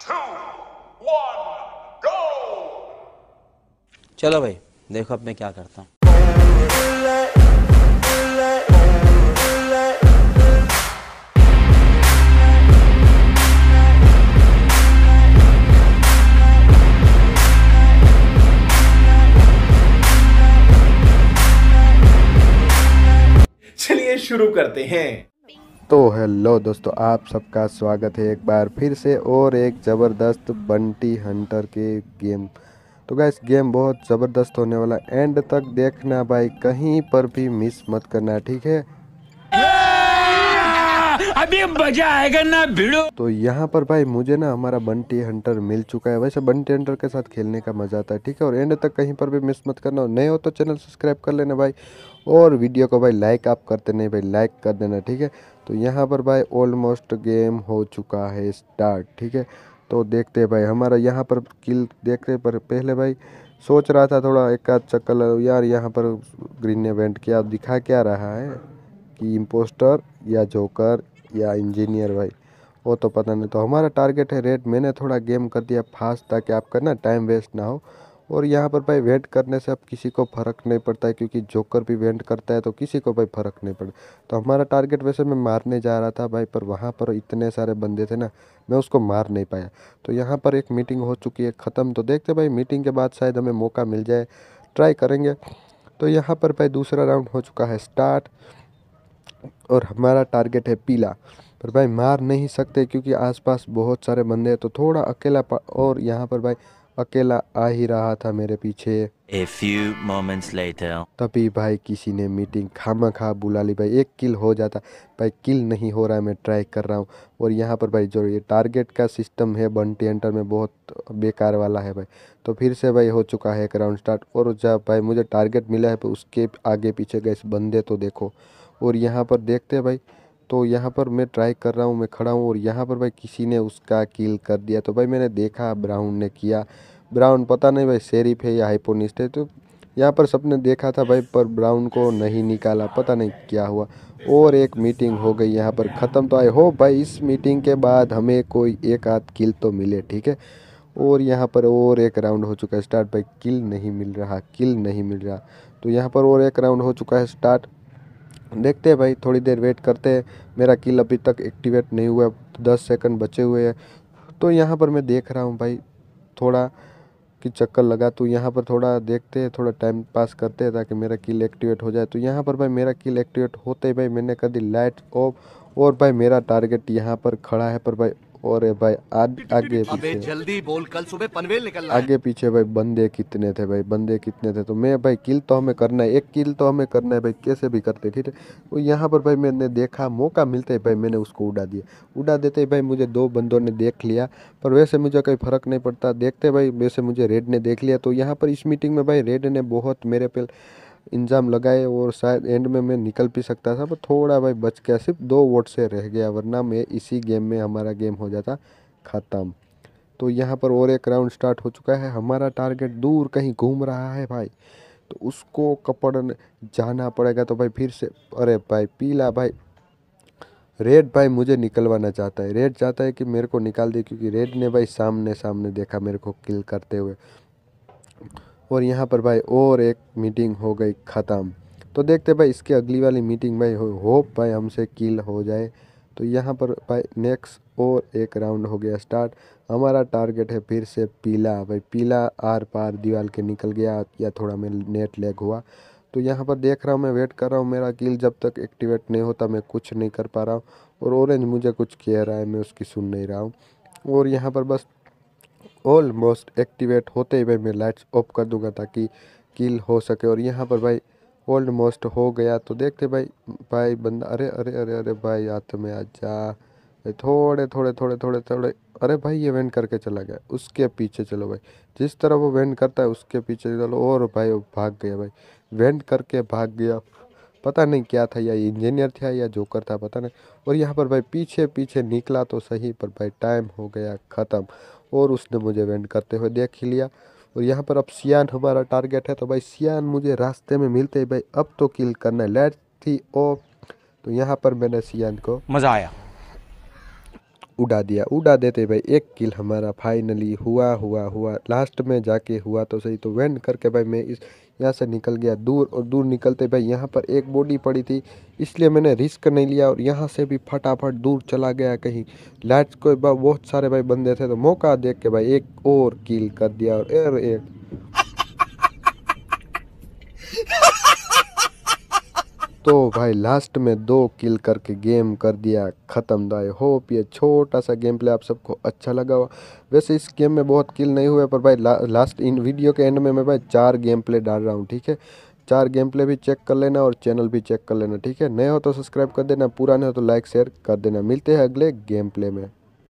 two, one, go! चलो भाई देखो अब मैं क्या करता हूँ चलिए शुरू करते हैं तो हेलो दोस्तों आप सबका स्वागत है एक बार फिर से और एक ज़बरदस्त बंटी हंटर के गेम तो गैस गेम बहुत ज़बरदस्त होने वाला एंड तक देखना भाई कहीं पर भी मिस मत करना ठीक है अभी मजा आएगा ना भिड़ो तो यहाँ पर भाई मुझे ना हमारा बंटी हंटर मिल चुका है वैसे बंटी हंटर के साथ खेलने का मजा आता है ठीक है और एंड तक कहीं पर भी मिस मत करना नए हो तो चैनल सब्सक्राइब कर लेना भाई और वीडियो को भाई लाइक आप करते नहीं भाई लाइक कर देना ठीक है तो यहाँ पर भाई ऑलमोस्ट गेम हो चुका है स्टार्ट ठीक है तो देखते हैं भाई हमारा यहाँ पर किल देखते पर पहले भाई सोच रहा था थोड़ा एक आध चक्कर यार यहाँ पर ग्रीन ने वेंट किया दिखा क्या रहा है कि इम्पोस्टर या जोकर या इंजीनियर भाई वो तो पता नहीं तो हमारा टारगेट है रेड मैंने थोड़ा गेम कर दिया फास्ट ताकि आपका ना टाइम वेस्ट ना हो और यहाँ पर भाई वेंट करने से अब किसी को फ़र्क नहीं पड़ता है क्योंकि जोकर भी वेंट करता है तो किसी को भाई फ़र्क नहीं पड़ता तो हमारा टारगेट वैसे मैं मारने जा रहा था भाई पर वहाँ पर इतने सारे बंदे थे ना मैं उसको मार नहीं पाया तो यहाँ पर एक मीटिंग हो चुकी है ख़त्म तो देखते भाई मीटिंग के बाद शायद हमें मौका मिल जाए ट्राई करेंगे तो यहाँ पर भाई दूसरा राउंड हो चुका है स्टार्ट और हमारा टारगेट है पीला पर भाई मार नहीं सकते क्योंकि आसपास बहुत सारे बंदे हैं तो थोड़ा अकेला और यहाँ पर भाई अकेला आ ही रहा था मेरे पीछे A few moments later. तभी भाई किसी ने मीटिंग खामा खा बुला ली भाई एक किल हो जाता भाई किल नहीं हो रहा है मैं ट्राई कर रहा हूँ और यहाँ पर भाई जो ये टारगेट का सिस्टम है बंटी एंटर में बहुत बेकार वाला है भाई तो फिर से भाई हो चुका है एक राउंड स्टार्ट और जब भाई मुझे टारगेट मिला है उसके आगे पीछे गए बंदे तो देखो और यहाँ पर देखते भाई तो यहाँ पर मैं ट्राई कर रहा हूँ मैं खड़ा हूँ और यहाँ पर भाई किसी ने उसका किल कर दिया तो भाई मैंने देखा ब्राउन ने किया ब्राउन पता नहीं भाई शेरिफ है या हाइपोनिस्ट है तो यहाँ पर सबने देखा था भाई पर ब्राउन को नहीं निकाला पता नहीं क्या हुआ और एक मीटिंग हो गई यहाँ पर ख़त्म तो आई हो भाई इस मीटिंग के बाद हमें कोई एक आध किल तो मिले ठीक है और यहाँ पर और एक राउंड हो चुका है स्टार्ट भाई किल नहीं मिल रहा किल नहीं मिल रहा तो यहाँ पर और एक राउंड हो चुका है स्टार्ट देखते हैं भाई थोड़ी देर वेट करते हैं मेरा किल अभी तक एक्टिवेट नहीं हुआ दस सेकंड बचे हुए हैं तो यहाँ पर मैं देख रहा हूँ भाई थोड़ा कि चक्कर लगा तो यहाँ पर थोड़ा देखते हैं थोड़ा टाइम पास करते हैं ताकि मेरा किल एक्टिवेट हो जाए तो यहाँ पर भाई मेरा किल एक्टिवेट होते ही भाई मैंने कर दी लाइट ऑफ और भाई मेरा टारगेट यहाँ पर खड़ा है पर भाई और भाई आगे पीछे जल्दी बोल कल सुबह पनवेल निकलना आगे पीछे भाई बंदे कितने थे भाई बंदे कितने थे तो मैं भाई किल तो हमें करना है एक किल तो हमें करना है भाई कैसे भी करते ठीक है वो तो यहाँ पर भाई मैंने देखा मौका मिलता है भाई मैंने उसको उड़ा दिया उड़ा देते ही भाई मुझे दो बंदों ने देख लिया पर वैसे मुझे कोई फ़र्क नहीं पड़ता देखते भाई वैसे मुझे रेड ने देख लिया तो यहाँ पर इस मीटिंग में भाई रेड ने बहुत मेरे पे इंजाम लगाए और शायद एंड में मैं निकल भी सकता था पर थोड़ा भाई बच गया सिर्फ दो वोट से रह गया वरना मैं इसी गेम में हमारा गेम हो जाता ख़त्म तो यहाँ पर और एक राउंड स्टार्ट हो चुका है हमारा टारगेट दूर कहीं घूम रहा है भाई तो उसको कपड़ जाना पड़ेगा तो भाई फिर से अरे भाई पीला भाई रेड भाई मुझे निकलवाना चाहता है रेड चाहता है कि मेरे को निकाल दे क्योंकि रेड ने भाई सामने सामने देखा मेरे को किल करते हुए और यहाँ पर भाई और एक मीटिंग हो गई ख़त्म तो देखते भाई इसके अगली वाली मीटिंग भाई हो होप भाई हमसे किल हो जाए तो यहाँ पर भाई नेक्स्ट और एक राउंड हो गया स्टार्ट हमारा टारगेट है फिर से पीला भाई पीला आर पार दीवार के निकल गया या थोड़ा मैं नेट लैग हुआ तो यहाँ पर देख रहा हूँ मैं वेट कर रहा हूँ मेरा किल जब तक एक्टिवेट नहीं होता मैं कुछ नहीं कर पा रहा हूँ और ऑरेंज मुझे कुछ कह रहा है मैं उसकी सुन नहीं रहा हूँ और यहाँ पर बस ऑलमोस्ट एक्टिवेट होते हुए मैं लाइट्स ऑफ कर दूंगा ताकि किल हो सके और यहाँ पर भाई ऑलमोस्ट हो गया तो देखते भाई भाई बंदा अरे अरे अरे अरे भाई हाथ में आ जा थोड़े थोड़े थोड़े थोड़े थोड़े अरे भाई ये वेंट करके चला गया उसके पीछे चलो भाई जिस तरह वो वेंट करता है उसके पीछे चलो और भाई वो भाग गया भाई वेंट करके भाग गया पता नहीं क्या था या इंजीनियर था या जोकर था पता नहीं और यहाँ पर भाई पीछे पीछे निकला तो सही पर भाई टाइम हो गया ख़त्म और उसने मुझे वेंड करते हुए देख ही लिया और यहाँ पर अब सियान हमारा टारगेट है तो भाई सियान मुझे रास्ते में मिलते ही भाई अब तो किल करना है लेट थी ओ तो यहाँ पर मैंने सियान को मज़ा आया उड़ा दिया उड़ा देते भाई एक किल हमारा फाइनली हुआ हुआ हुआ लास्ट में जाके हुआ तो सही तो वेंड करके भाई मैं इस यहाँ से निकल गया दूर और दूर निकलते भाई यहाँ पर एक बॉडी पड़ी थी इसलिए मैंने रिस्क नहीं लिया और यहाँ से भी फटाफट दूर चला गया कहीं लाइट्स को बहुत सारे भाई बंदे थे तो मौका देख के भाई एक और किल कर दिया और एक तो भाई लास्ट में दो किल करके गेम कर दिया ख़त्म दाई होप ये छोटा सा गेम प्ले आप सबको अच्छा लगा हुआ वैसे इस गेम में बहुत किल नहीं हुए पर भाई ला, लास्ट इन वीडियो के एंड में मैं भाई चार गेम प्ले डाल रहा हूँ ठीक है चार गेम प्ले भी चेक कर लेना और चैनल भी चेक कर लेना ठीक है नए हो तो सब्सक्राइब कर देना पुराने हो तो लाइक शेयर कर देना मिलते हैं अगले गेम प्ले में